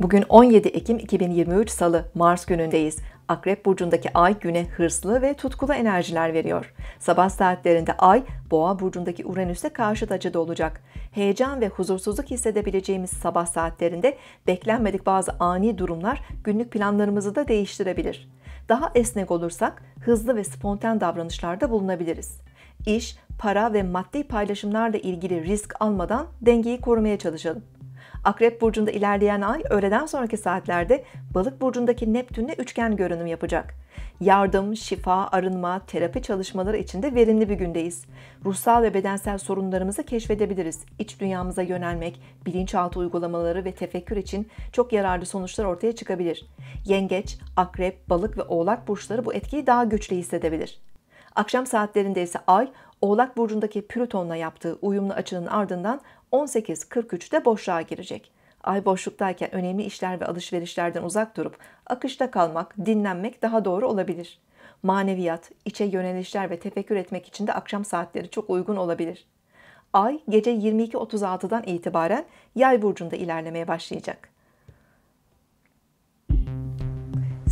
Bugün 17 Ekim 2023 Salı, Mars günündeyiz. Akrep burcundaki ay güne hırslı ve tutkulu enerjiler veriyor. Sabah saatlerinde ay Boğa burcundaki Uranüs'e karşı açıda olacak. Heyecan ve huzursuzluk hissedebileceğimiz sabah saatlerinde beklenmedik bazı ani durumlar günlük planlarımızı da değiştirebilir. Daha esnek olursak hızlı ve spontan davranışlarda bulunabiliriz. İş, para ve maddi paylaşımlarla ilgili risk almadan dengeyi korumaya çalışalım. Akrep burcunda ilerleyen ay öğleden sonraki saatlerde Balık burcundaki Neptünle üçgen görünüm yapacak. Yardım, şifa, arınma, terapi çalışmaları için de verimli bir gündeyiz. Ruhsal ve bedensel sorunlarımızı keşfedebiliriz. İç dünyamıza yönelmek, bilinçaltı uygulamaları ve tefekkür için çok yararlı sonuçlar ortaya çıkabilir. Yengeç, akrep, balık ve oğlak burçları bu etkiyi daha güçlü hissedebilir. Akşam saatlerinde ise Ay, Oğlak Burcu'ndaki Plüton'la yaptığı uyumlu açının ardından 18.43'te boşluğa girecek. Ay boşluktayken önemli işler ve alışverişlerden uzak durup akışta kalmak, dinlenmek daha doğru olabilir. Maneviyat, içe yönelişler ve tefekkür etmek için de akşam saatleri çok uygun olabilir. Ay gece 22.36'dan itibaren Yay burcunda ilerlemeye başlayacak.